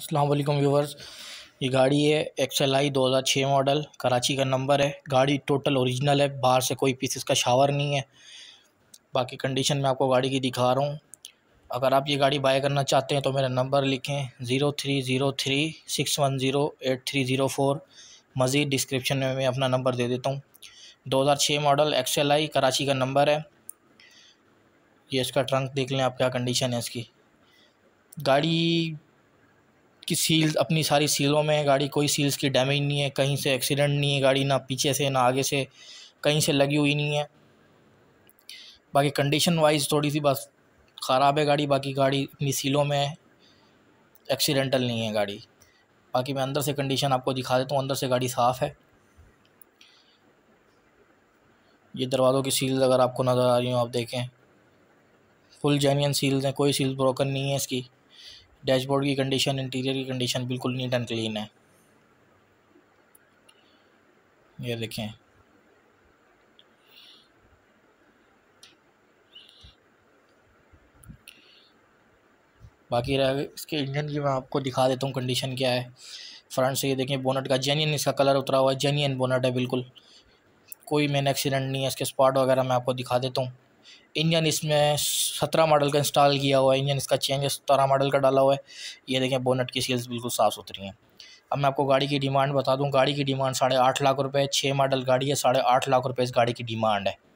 Aslam viewers ये गाड़ी है एक्सएल आई दो हज़ार छः मॉडल कराची का नंबर है गाड़ी टोटल ओरिजिनल है बाहर से कोई पीस इसका शावर नहीं है बाकी कंडीशन में आपको गाड़ी की दिखा रहा हूँ अगर आप ये गाड़ी बाय करना चाहते हैं तो मेरा नंबर लिखें zero three zero three six one zero eight three zero four मज़ीद डिस्क्रिप्शन में मैं अपना नंबर दे देता हूँ दो हज़ार छः मॉडल एक्सएल आई कराची का नंबर है ये इसका ट्रंक देख लें आप क्या कंडीशन है इसकी गाड़ी उसकी सील अपनी सारी सीलों में गाड़ी कोई सील्स की डैमेज नहीं है कहीं से एक्सीडेंट नहीं है गाड़ी ना पीछे से ना आगे से कहीं से लगी हुई नहीं है बाकी कंडीशन वाइज थोड़ी सी बस ख़राब है गाड़ी बाकी गाड़ी अपनी सीलों में है एक्सीडेंटल नहीं है गाड़ी बाकी मैं अंदर से कंडीशन आपको दिखा देता हूँ अंदर से गाड़ी साफ़ है ये दरवाज़ों की सील्स अगर आपको नज़र आ रही हो आप देखें फुल जेन्यन सील्स हैं कोई सील ब्रोकन नहीं है इसकी डैशबोर्ड की कंडीशन इंटीरियर की कंडीशन बिल्कुल नीट एंड क्लीन है ये देखें बाकी रहा इसके इंजन की मैं आपको दिखा देता हूँ कंडीशन क्या है फ्रंट से ये देखें बोनट का जेन्यन इसका कलर उतरा हुआ है जेन्यन बोनट है बिल्कुल कोई मेन एक्सीडेंट नहीं है इसके स्पॉट वगैरह मैं आपको दिखा देता हूँ इंजन इसमें सत्रह मॉडल का इंस्टॉल किया हुआ है इंजन इसका चेंज सतारह मॉडल का डाला हुआ है ये देखें बोनट की सील्स बिल्कुल साफ़ सुथरी हैं अब मैं आपको गाड़ी की डिमांड बता दूं गाड़ी की डिमांड साढ़े आठ लाख रुपए छः मॉडल गाड़ी है साढ़े आठ लाख रुपए इस गाड़ी की डिमांड है